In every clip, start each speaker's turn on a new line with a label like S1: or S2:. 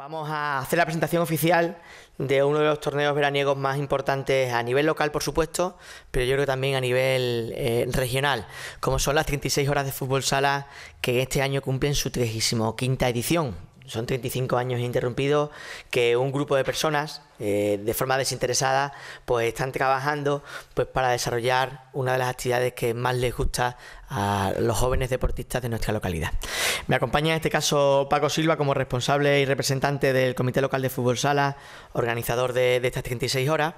S1: Vamos a hacer la presentación oficial de uno de los torneos veraniegos más importantes a nivel local, por supuesto, pero yo creo también a nivel eh, regional, como son las 36 horas de fútbol sala que este año cumplen su 35 edición. Son 35 años interrumpidos que un grupo de personas eh, de forma desinteresada, pues están trabajando pues, para desarrollar una de las actividades que más les gusta a los jóvenes deportistas de nuestra localidad. Me acompaña en este caso Paco Silva como responsable y representante del Comité Local de Fútbol Sala, organizador de, estas 36 horas.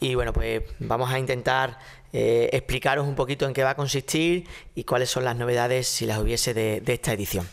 S1: Y bueno, pues vamos a intentar eh, explicaros un poquito en qué va a consistir y cuáles son las novedades, si las hubiese, de, de esta edición.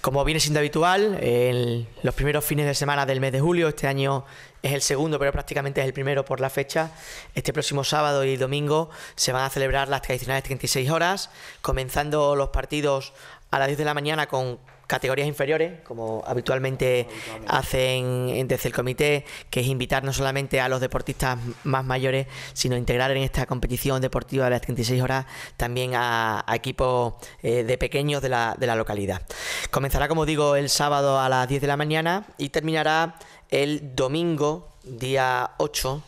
S1: Como viene siendo habitual, en los primeros fines de semana del mes de julio, este año es el segundo, pero prácticamente es el primero por la fecha. Este próximo sábado y domingo se van a celebrar las tradicionales 36 horas, comenzando los partidos a las 10 de la mañana con categorías inferiores, como habitualmente hacen desde el comité, que es invitar no solamente a los deportistas más mayores, sino integrar en esta competición deportiva de las 36 horas también a, equipos eh, de pequeños de la, de la localidad. Comenzará, como digo, el sábado a las 10 de la mañana y terminará el domingo, día 8,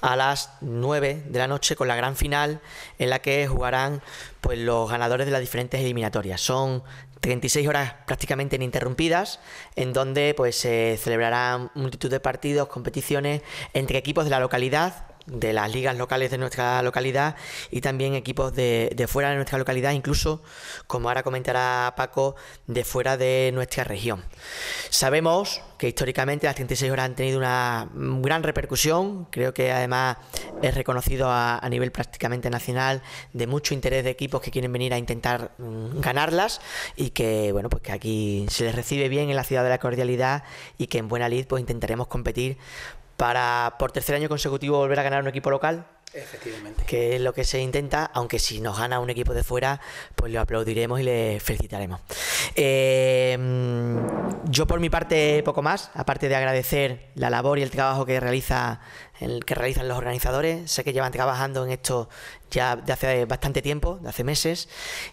S1: a las 9 de la noche con la gran final en la que jugarán pues, los ganadores de las diferentes eliminatorias. Son 36 horas prácticamente ininterrumpidas en donde pues, se celebrarán multitud de partidos, competiciones entre equipos de la localidad de las ligas locales de nuestra localidad y también equipos de, de, fuera de nuestra localidad, incluso, como ahora comentará Paco, de fuera de nuestra región. Sabemos que históricamente las 36 horas han tenido una gran repercusión, creo que además es reconocido a, nivel prácticamente nacional de mucho interés de equipos que quieren venir a intentar mm, ganarlas y que, bueno, pues que aquí se les recibe bien en la ciudad de la cordialidad y que en Buena Lid pues intentaremos competir para por tercer año consecutivo volver a ganar un equipo local. Efectivamente. Que es lo que se intenta, aunque si nos gana un equipo de fuera, pues lo aplaudiremos y le felicitaremos. Eh, yo por mi parte poco más, aparte de agradecer la labor y el trabajo que realiza que realizan los organizadores. Sé que llevan trabajando en esto ya de hace bastante tiempo, de hace meses,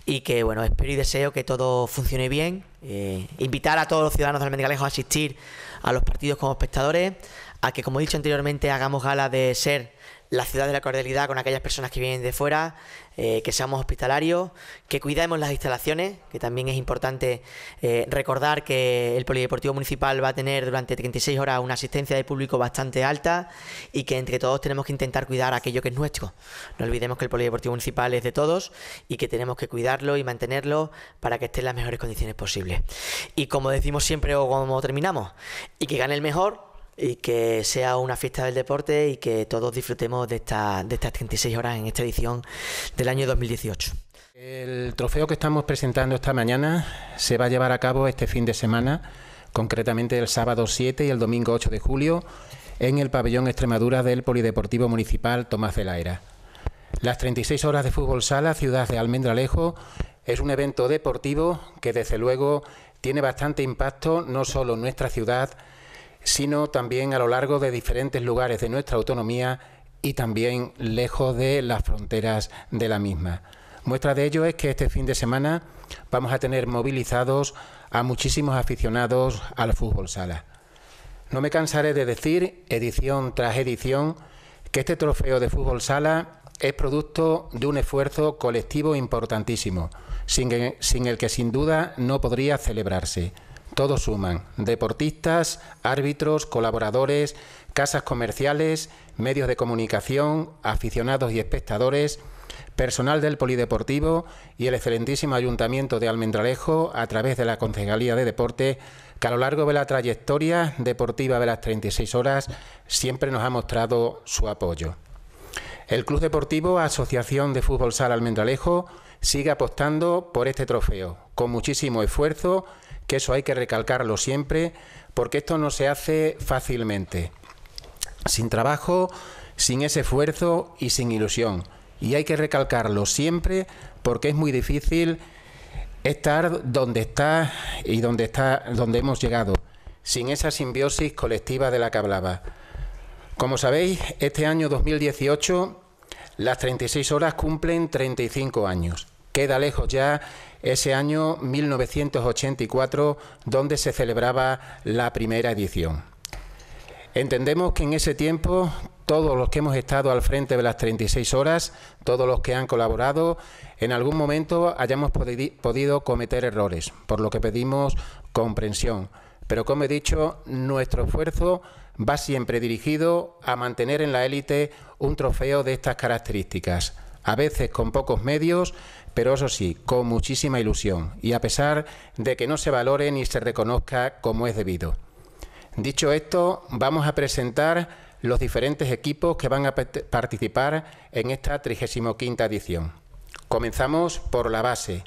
S1: y que bueno, espero y deseo que todo funcione bien. Eh, invitar a todos los ciudadanos de Almendralejo a asistir a los partidos como espectadores, a que, como he dicho anteriormente, hagamos gala de ser la ciudad de la cordialidad con aquellas personas que vienen de fuera, eh, que seamos hospitalarios, que cuidemos las instalaciones, que también es importante eh, recordar que el Polideportivo Municipal va a tener durante 36 horas una asistencia de público bastante alta y que entre todos tenemos que intentar cuidar aquello que es nuestro. No olvidemos que el Polideportivo Municipal es de todos y que tenemos que cuidarlo y mantenerlo para que esté en las mejores condiciones posibles. Y como decimos siempre o como terminamos, y que gane el mejor y que sea una fiesta del deporte y que todos disfrutemos de, esta, de estas 36 horas en esta edición del año 2018.
S2: El trofeo que estamos presentando esta mañana se va a llevar a cabo este fin de semana, concretamente el sábado 7 y el domingo 8 de julio, en el pabellón Extremadura del Polideportivo Municipal Tomás de la Era. Las 36 horas de fútbol sala, ciudad de Almendralejo, es un evento deportivo que desde luego tiene bastante impacto no solo en nuestra ciudad, sino también a lo largo de diferentes lugares de nuestra autonomía y también lejos de las fronteras de la misma. Muestra de ello es que este fin de semana vamos a tener movilizados a muchísimos aficionados al fútbol sala. No me cansaré de decir, edición tras edición, que este trofeo de fútbol sala es producto de un esfuerzo colectivo importantísimo, sin, sin el que sin duda no podría celebrarse. Todos suman. Deportistas, árbitros, colaboradores, casas comerciales, medios de comunicación, aficionados y espectadores, personal del Polideportivo y el excelentísimo Ayuntamiento de Almendralejo a través de la Concejalía de Deporte, que a lo largo de la trayectoria deportiva de las 36 horas siempre nos ha mostrado su apoyo. El Club Deportivo Asociación de Fútbol Sala Almendralejo sigue apostando por este trofeo con muchísimo esfuerzo eso hay que recalcarlo siempre, porque esto no se hace fácilmente, sin trabajo, sin ese esfuerzo y sin ilusión. Y hay que recalcarlo siempre porque es muy difícil estar donde está y donde, está, donde hemos llegado, sin esa simbiosis colectiva de la que hablaba. Como sabéis, este año 2018 las 36 horas cumplen 35 años. Queda lejos ya ese año 1984, donde se celebraba la primera edición. Entendemos que en ese tiempo todos los que hemos estado al frente de las 36 horas, todos los que han colaborado, en algún momento hayamos podido cometer errores, por lo que pedimos comprensión. Pero como he dicho, nuestro esfuerzo va siempre dirigido a mantener en la élite un trofeo de estas características, a veces con pocos medios, pero eso sí, con muchísima ilusión y a pesar de que no se valore ni se reconozca como es debido. Dicho esto, vamos a presentar los diferentes equipos que van a participar en esta 35 edición. Comenzamos por la base.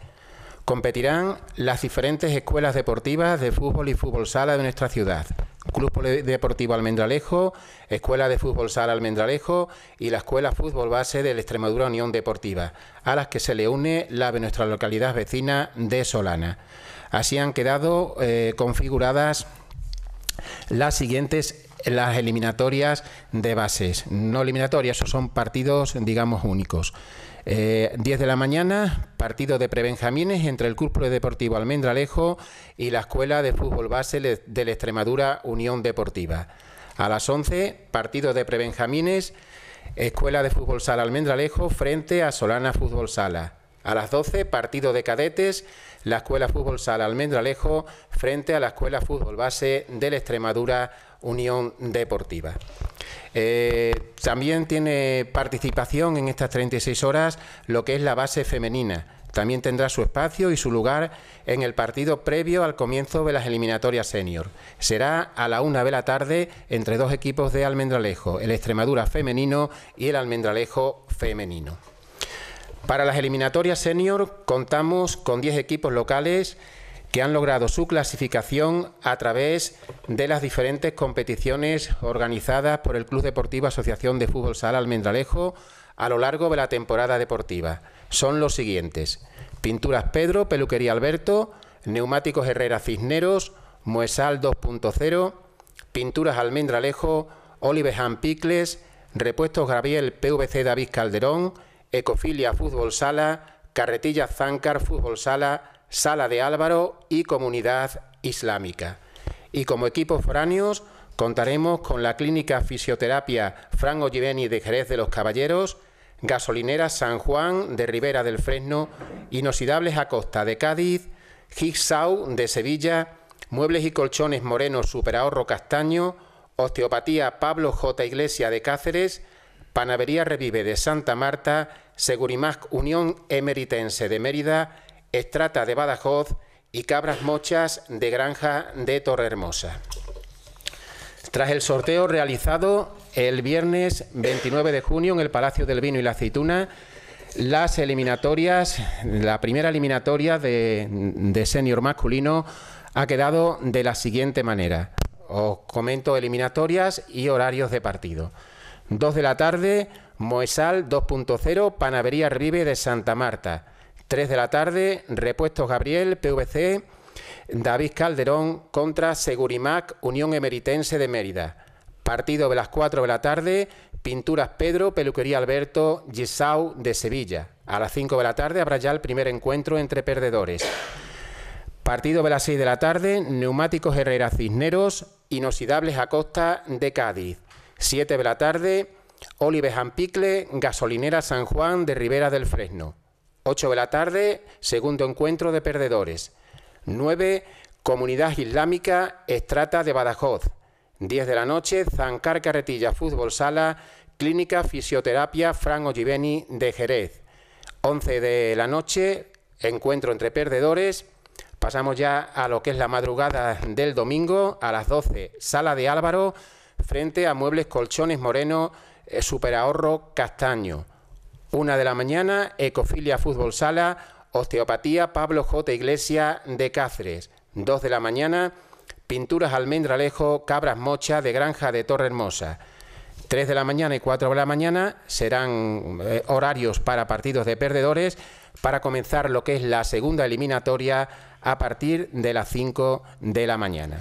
S2: Competirán las diferentes escuelas deportivas de fútbol y fútbol sala de nuestra ciudad, Club Deportivo Almendralejo, Escuela de Fútbol Sala Almendralejo y la Escuela Fútbol Base de la Extremadura Unión Deportiva, a las que se le une la de nuestra localidad vecina de Solana. Así han quedado eh, configuradas las siguientes las eliminatorias de bases. No eliminatorias, son partidos, digamos, únicos. 10 eh, de la mañana, partido de prebenjamines entre el Club Deportivo Almendralejo y la Escuela de Fútbol Base de la Extremadura Unión Deportiva. A las 11, partido de prebenjamines, Escuela de Fútbol Sala Almendralejo frente a Solana Fútbol Sala. A las 12, partido de cadetes, la Escuela Fútbol Sala Almendralejo frente a la Escuela Fútbol Base de la Extremadura Unión Deportiva. Eh, también tiene participación en estas 36 horas lo que es la base femenina. También tendrá su espacio y su lugar en el partido previo al comienzo de las eliminatorias senior. Será a la una de la tarde entre dos equipos de Almendralejo, el Extremadura femenino y el Almendralejo femenino. Para las eliminatorias senior contamos con 10 equipos locales que han logrado su clasificación a través de las diferentes competiciones organizadas por el Club Deportivo Asociación de Fútbol Sala Almendralejo a lo largo de la temporada deportiva. Son los siguientes. Pinturas Pedro, Peluquería Alberto, Neumáticos Herrera Cisneros, Muesal 2.0, Pinturas Almendralejo, Han Picles, Repuestos Gabriel PVC David Calderón, Ecofilia Fútbol Sala, Carretilla Záncar Fútbol Sala, Sala de Álvaro y Comunidad Islámica. Y como equipos foráneos contaremos con la Clínica Fisioterapia Franco Giveni de Jerez de los Caballeros, Gasolinera San Juan de Ribera del Fresno, Inoxidables Acosta de Cádiz, Sau de Sevilla, Muebles y Colchones Moreno Superahorro Castaño, Osteopatía Pablo J. Iglesia de Cáceres, Panavería Revive de Santa Marta, Segurimac Unión Emeritense de Mérida, Estrata de Badajoz y Cabras Mochas de Granja de Torrehermosa. Tras el sorteo realizado el viernes 29 de junio en el Palacio del Vino y la Aceituna, las eliminatorias, la primera eliminatoria de, de senior masculino ha quedado de la siguiente manera. Os comento eliminatorias y horarios de partido. 2 de la tarde, Moesal 2.0, Panadería Ribe de Santa Marta. 3 de la tarde, Repuestos Gabriel, PVC, David Calderón contra Segurimac, Unión Emeritense de Mérida. Partido de las 4 de la tarde, Pinturas Pedro, Peluquería Alberto, Gisau de Sevilla. A las 5 de la tarde habrá ya el primer encuentro entre perdedores. Partido de las 6 de la tarde, Neumáticos Herrera Cisneros, Inoxidables Acosta de Cádiz. 7 de la tarde, olive Jampicle, Gasolinera San Juan de Rivera del Fresno. 8 de la tarde, segundo encuentro de perdedores. 9, Comunidad Islámica, Estrata de Badajoz. 10 de la noche, Zancar Carretilla Fútbol Sala, Clínica Fisioterapia Franco Giveni de Jerez. 11 de la noche, encuentro entre perdedores. Pasamos ya a lo que es la madrugada del domingo, a las 12, Sala de Álvaro, frente a Muebles Colchones Moreno, eh, Superahorro Castaño. Una de la mañana, Ecofilia Fútbol Sala, Osteopatía Pablo J. Iglesia de Cáceres. Dos de la mañana, Pinturas Almendralejo, Cabras Mocha de Granja de Torre Hermosa. 3 de la mañana y 4 de la mañana serán eh, horarios para partidos de perdedores para comenzar lo que es la segunda eliminatoria a partir de las cinco de la mañana.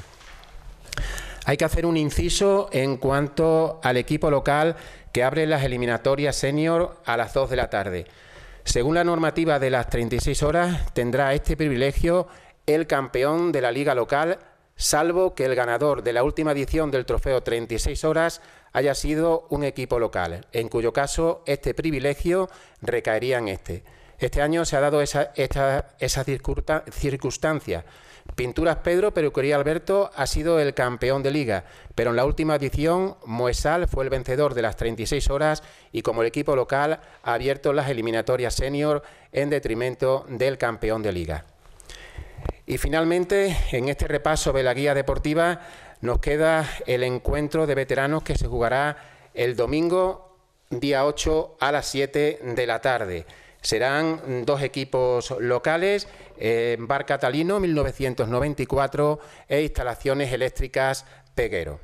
S2: Hay que hacer un inciso en cuanto al equipo local que abre las eliminatorias senior a las 2 de la tarde. Según la normativa de las 36 horas, tendrá este privilegio el campeón de la liga local, salvo que el ganador de la última edición del trofeo 36 horas haya sido un equipo local, en cuyo caso este privilegio recaería en este. Este año se ha dado esa, esta, circunstancia. Pinturas Pedro Peruquería Alberto ha sido el campeón de liga, pero en la última edición Moesal fue el vencedor de las 36 horas y como el equipo local ha abierto las eliminatorias senior en detrimento del campeón de liga. Y finalmente, en este repaso de la guía deportiva, nos queda el encuentro de veteranos que se jugará el domingo, día 8 a las 7 de la tarde. Serán dos equipos locales, eh, Bar Catalino 1994 e instalaciones eléctricas Peguero.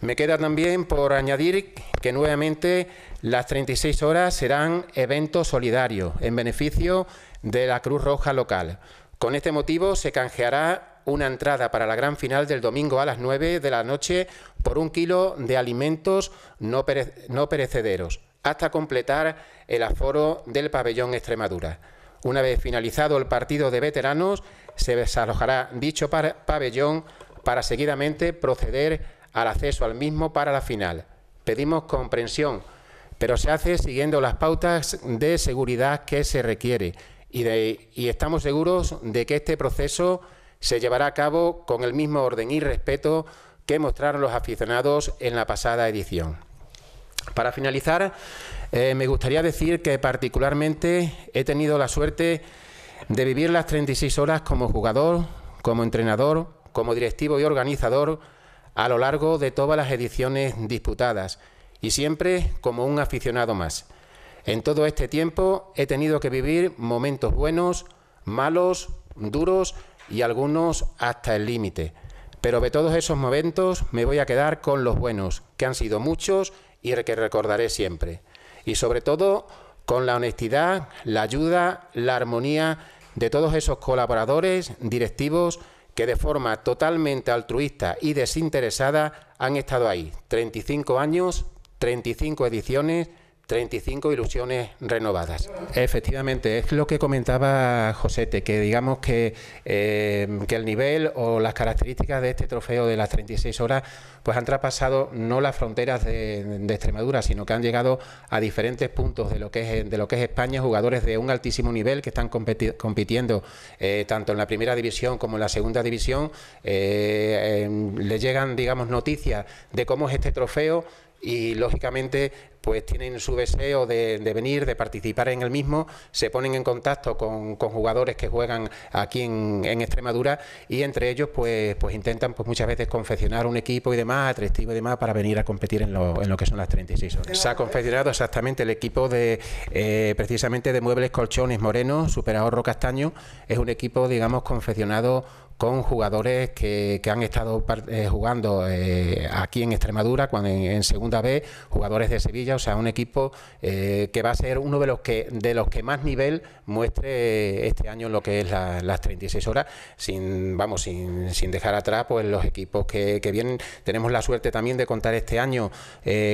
S2: Me queda también por añadir que nuevamente las 36 horas serán eventos solidarios en beneficio de la Cruz Roja local. Con este motivo se canjeará una entrada para la gran final del domingo a las 9 de la noche por un kilo de alimentos no perecederos hasta completar el aforo del pabellón Extremadura. Una vez finalizado el partido de veteranos, se desalojará dicho pabellón para seguidamente proceder al acceso al mismo para la final. Pedimos comprensión, pero se hace siguiendo las pautas de seguridad que se requiere y, y estamos seguros de que este proceso se llevará a cabo con el mismo orden y respeto que mostraron los aficionados en la pasada edición. Para finalizar, eh, me gustaría decir que particularmente he tenido la suerte de vivir las 36 horas como jugador, como entrenador, como directivo y organizador a lo largo de todas las ediciones disputadas y siempre como un aficionado más. En todo este tiempo he tenido que vivir momentos buenos, malos, duros y algunos hasta el límite. Pero de todos esos momentos me voy a quedar con los buenos, que han sido muchos y que recordaré siempre. Y sobre todo con la honestidad, la ayuda, la armonía de todos esos colaboradores, directivos, que de forma totalmente altruista y desinteresada han estado ahí. 35 años, 35 ediciones 35 ilusiones renovadas. Efectivamente, es lo que comentaba Josete, que digamos que, eh, que el nivel o las características de este trofeo de las 36 horas pues han traspasado no las fronteras de, Extremadura, sino que han llegado a diferentes puntos de lo que es, de lo que es España, jugadores de un altísimo nivel que están compitiendo eh, tanto en la primera división como en la segunda división. Eh, le llegan, digamos, noticias de cómo es este trofeo y lógicamente pues tienen su deseo de, de, venir, de participar en el mismo, se ponen en contacto con, con jugadores que juegan aquí en, en, Extremadura y entre ellos pues, pues intentan pues muchas veces confeccionar un equipo y demás, atractivo y demás, para venir a competir en lo, en lo que son las 36 horas. Se ha confeccionado exactamente el equipo de eh, precisamente de muebles colchones moreno, super ahorro castaño, es un equipo digamos confeccionado con jugadores que, que han estado eh, jugando eh, aquí en Extremadura, cuando en, segunda B, jugadores de Sevilla, o sea, un equipo eh, que va a ser uno de los que de los que más nivel muestre este año lo que es las 36 horas, sin vamos, sin, sin dejar atrás pues los equipos que, vienen. Tenemos la suerte también de contar este año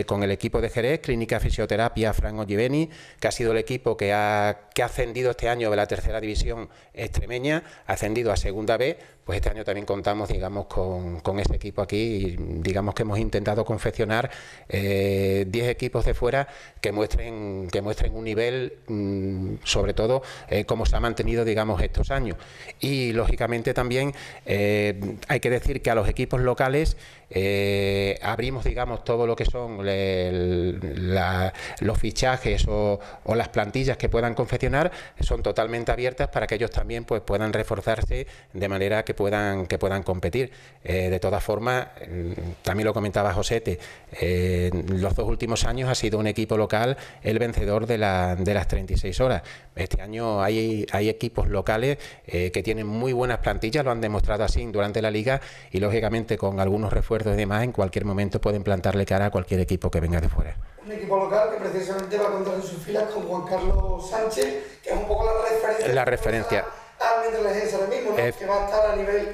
S2: con el equipo de Jerez, Clínica Fisioterapia Franco Giveni, que ha sido el equipo que ha, que ha ascendido este año de la tercera división extremeña, ascendido a segunda B pues este año también contamos, digamos, con, con ese equipo aquí y digamos que hemos intentado confeccionar 10 eh, equipos de fuera que muestren, que muestren un nivel, mm, sobre todo, eh, cómo como se ha mantenido, digamos, estos años. Y, lógicamente, también eh, hay que decir que a los equipos locales eh, abrimos, digamos, todo lo que son los fichajes o, las plantillas que puedan confeccionar, son totalmente abiertas para que ellos también pues, puedan reforzarse de manera que puedan, que puedan competir. Eh, de todas formas, mm, también lo comentaba Josete, eh, los dos últimos años ha sido un equipo local el vencedor de, la, de las 36 horas. Este año hay, hay equipos locales que tienen muy buenas plantillas, lo han demostrado así durante la liga y lógicamente con algunos refuerzos acuerdos y en cualquier momento pueden plantarle cara a cualquier equipo que venga de fuera. Un equipo local que precisamente va a contar en sus filas con Juan
S1: Carlos Sánchez, que es un poco la referencia. La referencia. Almendralejense ahora mismo, ¿no? Es... que va a estar a nivel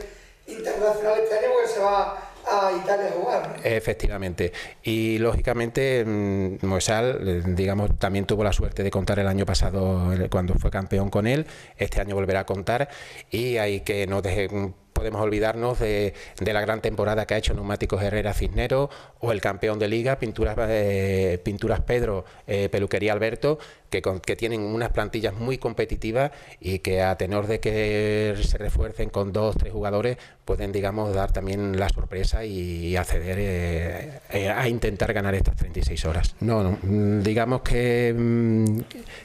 S1: internacional este año porque se va a Italia a jugar.
S2: Efectivamente. Y lógicamente, mm, Moesal, eh, digamos, también tuvo la suerte de contar el año pasado eh, cuando fue campeón con él. Este año volverá a contar y hay que no dejen podemos olvidarnos de, la gran temporada que ha hecho Neumáticos Herrera Cisnero o el campeón de liga, Pinturas, eh, Pinturas Pedro, eh, Peluquería Alberto, que, que tienen unas plantillas muy competitivas y que a tenor de que se refuercen con dos, tres jugadores, pueden, digamos, dar también la sorpresa y acceder eh, a intentar ganar estas 36 horas. No, mm, digamos que, mm,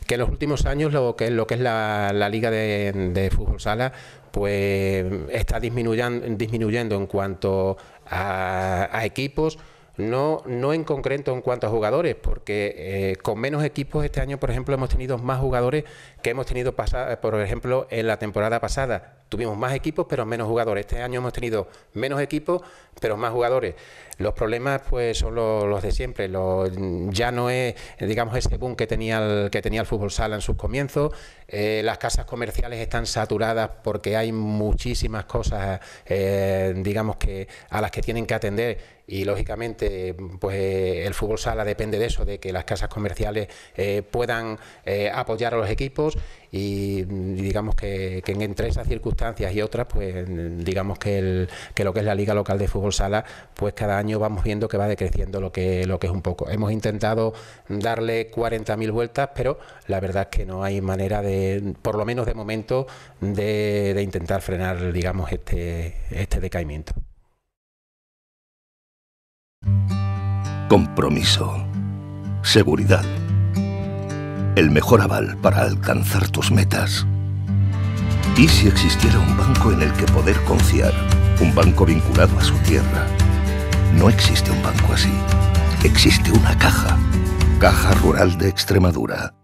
S2: que en los últimos años lo que, lo que es la, liga de, de fútbol sala, pues está disminuyendo, disminuyendo en cuanto a, equipos, no, no, en concreto en cuanto a jugadores, porque eh, con menos equipos este año, por ejemplo, hemos tenido más jugadores que hemos tenido, por ejemplo, en la temporada pasada. Tuvimos más equipos, pero menos jugadores. Este año hemos tenido menos equipos, pero más jugadores. Los problemas pues son los, de siempre, ya no es digamos ese boom que tenía el, que tenía el fútbol sala en sus comienzos, eh, las casas comerciales están saturadas porque hay muchísimas cosas eh, digamos que a las que tienen que atender y lógicamente pues eh, el fútbol sala depende de eso, de que las casas comerciales puedan apoyar a los equipos y digamos que, entre esas circunstancias y otras, pues digamos que, lo que es la Liga Local de Fútbol Sala, pues cada año vamos viendo que va decreciendo lo que, lo que es un poco. Hemos intentado darle 40.000 vueltas, pero la verdad es que no hay manera de, por lo menos de momento, de, intentar frenar, digamos, este, este decaimiento.
S1: Compromiso. Seguridad el mejor aval para alcanzar tus metas. ¿Y si existiera un banco en el que poder confiar? Un banco vinculado a su tierra. No existe un banco así. Existe una caja. Caja Rural de Extremadura.